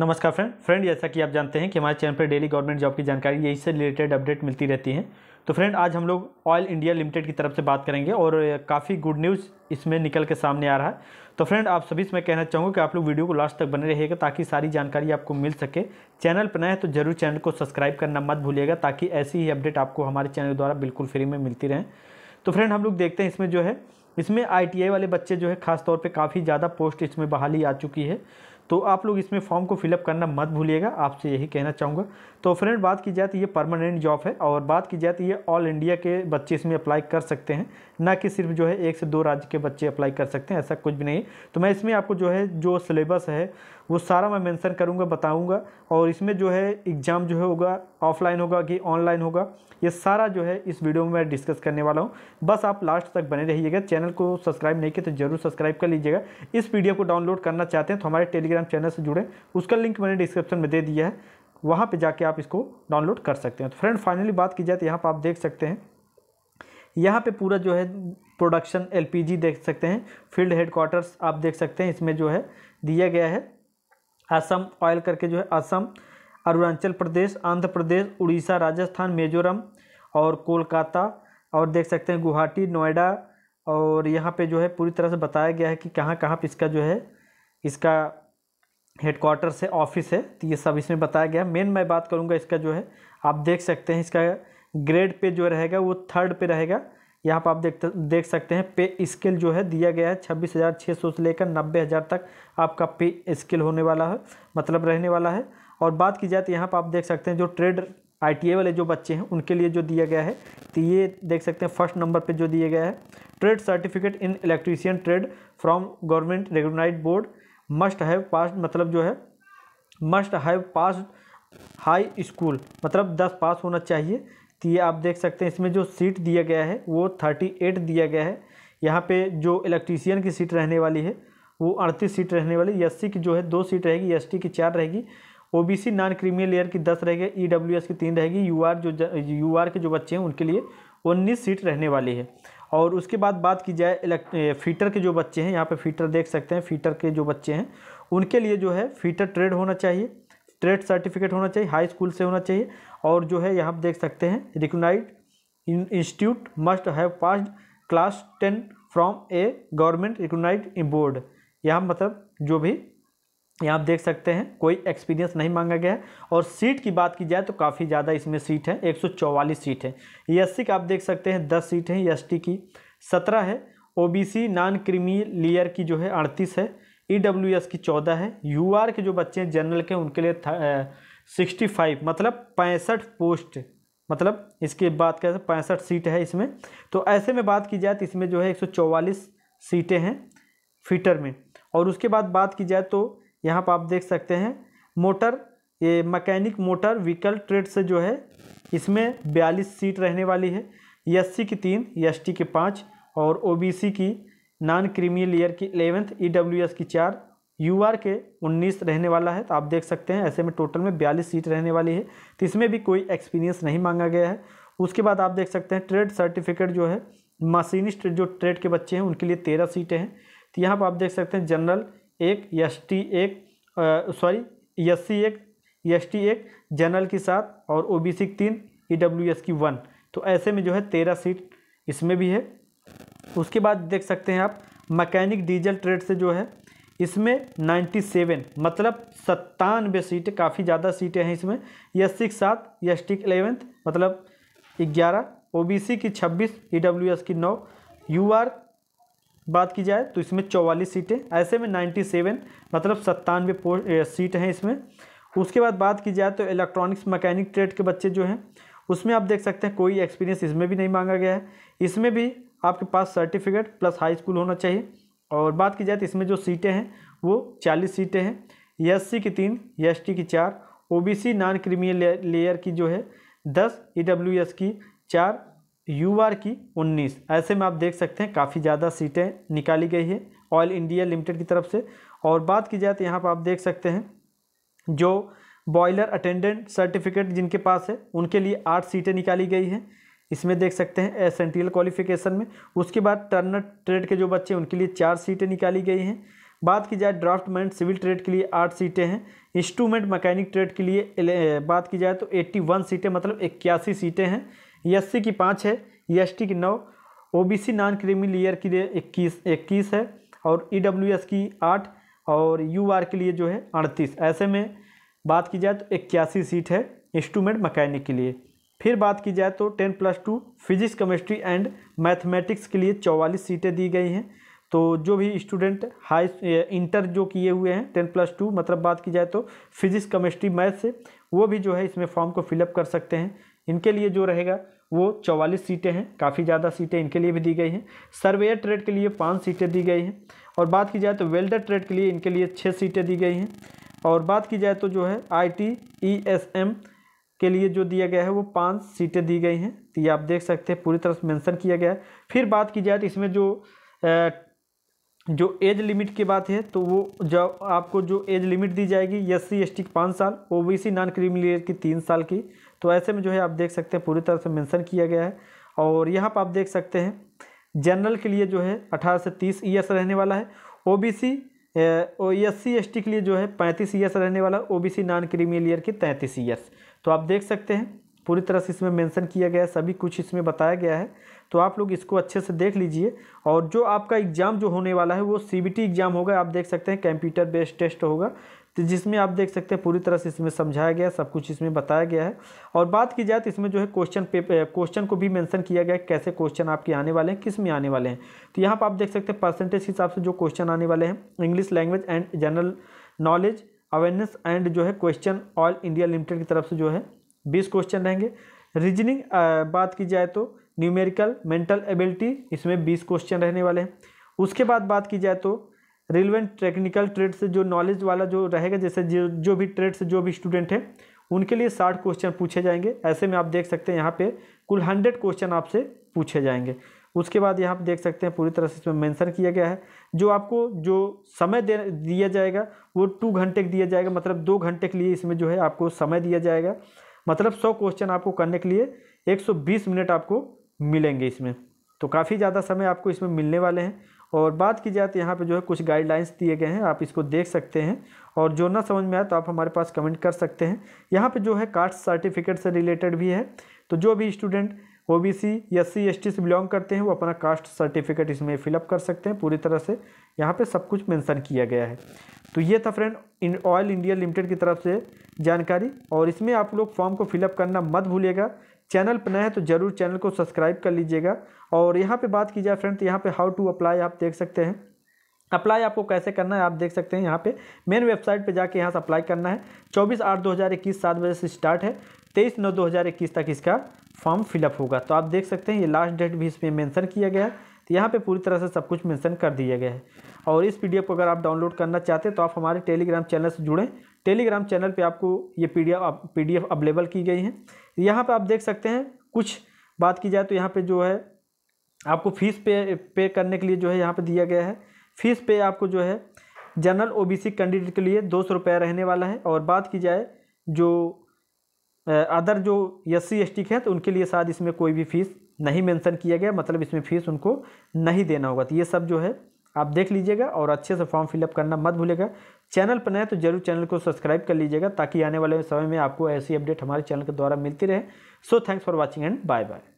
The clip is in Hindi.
नमस्कार फ्रेंड फ्रेंड जैसा कि आप जानते हैं कि हमारे चैनल पर डेली गवर्नमेंट जॉब की जानकारी यही से रिलेटेड अपडेट मिलती रहती है तो फ्रेंड आज हम लोग ऑयल इंडिया लिमिटेड की तरफ से बात करेंगे और काफ़ी गुड न्यूज़ इसमें निकल के सामने आ रहा है तो फ्रेंड आप सभी से मैं कहना चाहूँगा कि आप लोग वीडियो को लास्ट तक बने रहेगा ताकि सारी जानकारी आपको मिल सके चैनल पर नए तो जरूर चैनल को सब्सक्राइब करना मत भूलिएगा ताकि ऐसी ही अपडेट आपको हमारे चैनल द्वारा बिल्कुल फ्री में मिलती रहें तो फ्रेंड हम लोग देखते हैं इसमें जो है इसमें आई वाले बच्चे जो है खासतौर पर काफ़ी ज़्यादा पोस्ट इसमें बहाली आ चुकी है तो आप लोग इसमें फॉर्म को फिलअप करना मत भूलिएगा आपसे यही कहना चाहूँगा तो फ्रेंड बात की जाए तो ये परमानेंट जॉब है और बात की जाए तो ये ऑल इंडिया के बच्चे इसमें अप्लाई कर सकते हैं ना कि सिर्फ जो है एक से दो राज्य के बच्चे अप्लाई कर सकते हैं ऐसा कुछ भी नहीं तो मैं इसमें आपको जो है जो सिलेबस है वो सारा मैं मेंशन करूँगा बताऊँगा और इसमें जो है एग्ज़ाम जो है होगा ऑफलाइन होगा कि ऑनलाइन होगा ये सारा जो है इस वीडियो में मैं डिस्कस करने वाला हूँ बस आप लास्ट तक बने रहिएगा चैनल को सब्सक्राइब नहीं किया तो जरूर सब्सक्राइब कर लीजिएगा इस वीडियो को डाउनलोड करना चाहते हैं तो हमारे टेलीग्राम चैनल से जुड़े उसका लिंक मैंने डिस्क्रिप्शन में दे दिया है वहाँ पर जाके आप इसको डाउनलोड कर सकते हैं तो फ्रेंड फाइनली बात की जाए तो यहाँ पर आप देख सकते हैं यहाँ पे पूरा जो है प्रोडक्शन एलपीजी देख सकते हैं फील्ड हेडक्वार्टर्स आप देख सकते हैं इसमें जो है दिया गया है असम ऑयल करके जो है असम अरुणाचल प्रदेश आंध्र प्रदेश उड़ीसा राजस्थान मिजोरम और कोलकाता और देख सकते हैं गुवाहाटी नोएडा और यहाँ पे जो है पूरी तरह से बताया गया है कि कहाँ कहाँ पर इसका जो है इसका हेडकोार्टर्स है ऑफिस है तो ये सब इसमें बताया गया मेन मैं बात करूँगा इसका जो है आप देख सकते हैं इसका ग्रेड पे जो रहेगा वो थर्ड पे रहेगा यहाँ पर आप देख देख सकते हैं पे स्केल जो है दिया गया है छब्बीस हज़ार छः सौ से लेकर नब्बे हज़ार तक आपका पे स्केल होने वाला है मतलब रहने वाला है और बात की जाए तो यहाँ पर आप देख सकते हैं जो ट्रेड आई वाले जो बच्चे हैं उनके लिए जो दिया गया है तो ये देख सकते हैं फर्स्ट नंबर पर जो दिया गया है trade certificate in electrician trade from government recognise board must have pass मतलब जो है must have pass high school मतलब दस पास होना चाहिए तो ये आप देख सकते हैं इसमें जो सीट दिया गया है वो थर्टी एट दिया गया है यहाँ पे जो इलेक्ट्रीशियन की सीट रहने वाली है वो अड़तीस सीट रहने वाली एस की जो है दो सीट रहेगी एस की चार रहेगी ओ नॉन क्रीमियर लेयर की दस रहेगी ई e की तीन रहेगी यू जो यू के जो बच्चे हैं उनके लिए उन्नीस सीट रहने वाली है और उसके बाद बात की जाए इलेक्ट फीटर के जो बच्चे हैं यहाँ पे फीटर देख सकते हैं फीटर के जो बच्चे हैं उनके लिए जो है फीटर ट्रेड होना चाहिए ट्रेड सर्टिफिकेट होना चाहिए हाई स्कूल से होना चाहिए और जो है यहाँ आप देख सकते हैं recognise institute must have pass class ten from a government recognise board यहाँ मतलब जो भी यहाँ आप देख सकते हैं कोई एक्सपीरियंस नहीं मांगा गया है और सीट की बात की जाए तो काफ़ी ज़्यादा इसमें सीट है 144 सीट है ई का आप देख सकते हैं 10 सीट हैं ई की 17 है ओबीसी नॉन क्रीमी लेयर की जो है अड़तीस है ई डब्ल्यू एस की चौदह है यू आर के जो बच्चे हैं जनरल के उनके लिए सिक्सटी फाइव मतलब पैंसठ पोस्ट मतलब इसके बाद क्या पैंसठ सीट है इसमें तो ऐसे में बात की जाए तो इसमें जो है एक सौ चौवालीस सीटें हैं फीटर में और उसके बाद बात की जाए तो यहाँ पर आप देख सकते हैं मोटर ये मैकेनिक मोटर व्हीकल ट्रेड से जो है इसमें बयालीस सीट रहने वाली है एससी की तीन एसटी की पाँच और ओबीसी की नॉन क्रीमी लेयर की इलेवेंथ ई e की चार यू आर के उन्नीस रहने वाला है तो आप देख सकते हैं ऐसे में टोटल में बयालीस सीट रहने वाली है तो इसमें भी कोई एक्सपीरियंस नहीं मांगा गया है उसके बाद आप देख सकते हैं ट्रेड सर्टिफिकेट जो है मशीनिस्ट जो ट्रेड के बच्चे हैं उनके लिए तेरह सीटें हैं तो यहाँ पर आप देख सकते हैं जनरल एक एस टी एक सॉरी एस सी एक एस टी एक जनरल की सात और ओ बी सी तीन ई डब्ल्यू एस की वन तो ऐसे में जो है तेरह सीट इसमें भी है उसके बाद देख सकते हैं आप मैकेनिक डीजल ट्रेड से जो है इसमें 97 मतलब सत्तानवे सीटें काफ़ी ज़्यादा सीटें हैं इसमें यस सिक्स सात यस टिक एलेवेंथ मतलब 11 ओबीसी की 26 ईडब्ल्यूएस e की 9 यूआर बात की जाए तो इसमें चौवालीस सीटें ऐसे में 97 मतलब सत्तानवे पोस्ट सीट हैं इसमें उसके बाद बात की जाए तो इलेक्ट्रॉनिक्स मैकेनिक ट्रेड के बच्चे जो हैं उसमें आप देख सकते हैं कोई एक्सपीरियंस इसमें भी नहीं मांगा गया है इसमें भी आपके पास सर्टिफिकेट प्लस हाई स्कूल होना चाहिए और बात की जाए तो इसमें जो सीटें हैं वो चालीस सीटें हैं एस की तीन एस की चार ओ नॉन क्रीमियर लेयर की जो है दस ई e की चार यू की उन्नीस ऐसे में आप देख सकते हैं काफ़ी ज़्यादा सीटें निकाली गई है ऑयल इंडिया लिमिटेड की तरफ से और बात की जाए तो यहाँ पर आप देख सकते हैं जो बॉयलर अटेंडेंट सर्टिफिकेट जिनके पास है उनके लिए आठ सीटें निकाली गई हैं इसमें देख सकते हैं एसेंटियल क्वालिफिकेशन में उसके बाद टर्न ट्रेड के जो बच्चे उनके लिए चार सीटें निकाली गई हैं बात की जाए ड्राफ्टमैन सिविल ट्रेड के लिए आठ सीटें हैं इंस्ट्रूमेंट मैकेनिक ट्रेड के लिए बात की जाए तो एट्टी वन सीटें मतलब इक्यासी सीटें हैं एस की पाँच है एस की नौ O B C non creamy layer के लिए इक्कीस इक्कीस है और ई डब्ल्यू एस की आठ और यू आर के लिए जो है अड़तीस ऐसे में बात की जाए तो इक्यासी सीट है इंस्ट्रूमेंट मैकेनिक के लिए फिर बात की जाए तो ten plus two physics chemistry and mathematics के लिए चौवालीस सीटें दी गई हैं तो जो भी स्टूडेंट हाई इंटर जो किए हुए हैं टेन प्लस टू मतलब बात की जाए तो फिजिक्स केमिस्ट्री मैथ से वो भी जो है इसमें फॉर्म को फिलअप कर सकते हैं इनके लिए जो रहेगा वो चौवालीस सीटें हैं काफ़ी ज़्यादा सीटें इनके लिए भी दी गई हैं सर्वेयर ट्रेड के लिए पाँच सीटें दी गई हैं और बात की जाए तो वेल्डर ट्रेड के लिए इनके लिए छः सीटें दी गई हैं और बात की जाए तो जो है I T E S M के लिए जो दिया गया है वो पाँच सीटें दी गई हैं तो ये आप देख सकते हैं पूरी तरह से मेंशन किया गया है फिर बात की जाए तो इसमें जो जो एज लिमिट की बात है तो वो जब आपको जो एज लिमिट दी जाएगी एस सी एस टी की पाँच साल O B C non criminal की तीन साल की तो ऐसे में जो है आप देख सकते हैं पूरी तरह से मेंशन किया गया है और यहाँ पर आप देख सकते हैं जनरल के लिए जो है अठारह से तीस ईयर्स रहने वाला है O B C S C S T के लिए जो है पैंतीस ईयर्स रहने वाला O B C non creamy layer की तैंतीस ईयर्स तो आप देख सकते हैं पूरी तरह से इसमें मेंशन किया गया है सभी कुछ इसमें बताया गया है तो आप लोग इसको अच्छे से देख लीजिए और जो आपका एग्ज़ाम जो होने वाला है वो सी बी टी एग्ज़ाम होगा आप देख सकते हैं कंप्यूटर बेस्ड टेस्ट होगा तो जिसमें आप देख सकते हैं पूरी तरह से इसमें समझाया गया सब कुछ इसमें बताया गया है और बात की जाए तो इसमें जो है क्वेश्चन पेपर क्वेश्चन को भी मेंशन किया गया है कैसे क्वेश्चन आपके आने वाले हैं किस में आने वाले हैं तो यहाँ पर आप देख सकते हैं परसेंटेज के हिसाब से जो क्वेश्चन आने वाले हैं English language and general knowledge awareness and जो है क्वेश्चन ऑल इंडिया लिमिटेड की तरफ से जो है बीस क्वेश्चन रहेंगे रीजनिंग बात की जाए तो न्यूमेरिकल मेंटल एबिलिटी इसमें बीस क्वेश्चन रहने वाले हैं उसके बाद बात की जाए तो रिलेवेंट टेक्निकल ट्रेड से जो नॉलेज वाला जो रहेगा जैसे जो जो भी ट्रेड से जो भी स्टूडेंट हैं उनके लिए साठ क्वेश्चन पूछे जाएंगे ऐसे में आप देख सकते हैं यहाँ पे कुल हंड्रेड क्वेश्चन आपसे पूछे जाएंगे उसके बाद यहाँ पर देख सकते हैं पूरी तरह से इसमें मेंशन किया गया है जो आपको जो समय दे दिया जाएगा वो टू घंटे दिया जाएगा मतलब दो घंटे के लिए इसमें जो है आपको समय दिया जाएगा मतलब सौ क्वेश्चन आपको करने के लिए बीस मिनट आपको मिलेंगे इसमें तो काफ़ी ज़्यादा समय आपको इसमें मिलने वाले हैं और बात की जाए तो यहाँ पे जो है कुछ गाइडलाइंस दिए गए हैं आप इसको देख सकते हैं और जो ना समझ में आए तो आप हमारे पास कमेंट कर सकते हैं यहाँ पे जो है कास्ट सर्टिफिकेट से रिलेटेड भी है तो जो भी student O B C S C S T से बिलोंग करते हैं वो अपना कास्ट सर्टिफिकेट इसमें फिलअप कर सकते हैं पूरी तरह से यहाँ पे सब कुछ मेंशन किया गया है तो ये था friend in Oil India Limited की तरफ से जानकारी और इसमें आप लोग फॉर्म को फिलअप करना मत भूलिएगा चैनल पर नए हैं तो ज़रूर चैनल को सब्सक्राइब कर लीजिएगा और यहाँ पर बात की जाए फ्रेंड तो यहाँ पर हाउ टू अप्लाई आप देख सकते हैं अप्लाई आपको कैसे करना है आप देख सकते हैं यहाँ पे मेन वेबसाइट पे जाके यहाँ से अप्लाई करना है 24 आठ 2021 सात बजे से स्टार्ट है 23 नौ 2021 तक इसका फॉर्म फिलअप होगा तो आप देख सकते हैं ये लास्ट डेट भी इसमें मेंशन किया गया है तो यहाँ पे पूरी तरह से सब कुछ मेंशन कर दिया गया है और इस पीडीएफ को अगर आप डाउनलोड करना चाहते हैं तो आप हमारे टेलीग्राम चैनल से जुड़ें टेलीग्राम चैनल पे आपको ये पीडीएफ पीडीएफ अवेलेबल की गई है यहाँ पे आप देख सकते हैं कुछ बात की जाए तो यहाँ पर जो है आपको फीस पे पे करने के लिए जो है यहाँ पर दिया गया है फीस पे आपको जो है जनरल ओ कैंडिडेट के लिए दो सौ रहने वाला है और बात की जाए जो अदर जो एस सी एस टी के हैं तो उनके लिए शायद इसमें कोई भी फ़ीस नहीं मेंशन किया गया मतलब इसमें फ़ीस उनको नहीं देना होगा तो ये सब जो है आप देख लीजिएगा और अच्छे से फॉर्म फिलअप करना मत भूलेगा चैनल पर नए तो जरूर चैनल को सब्सक्राइब कर लीजिएगा ताकि आने वाले समय में आपको ऐसी अपडेट हमारे चैनल के द्वारा मिलती रहे so thanks for watching and bye bye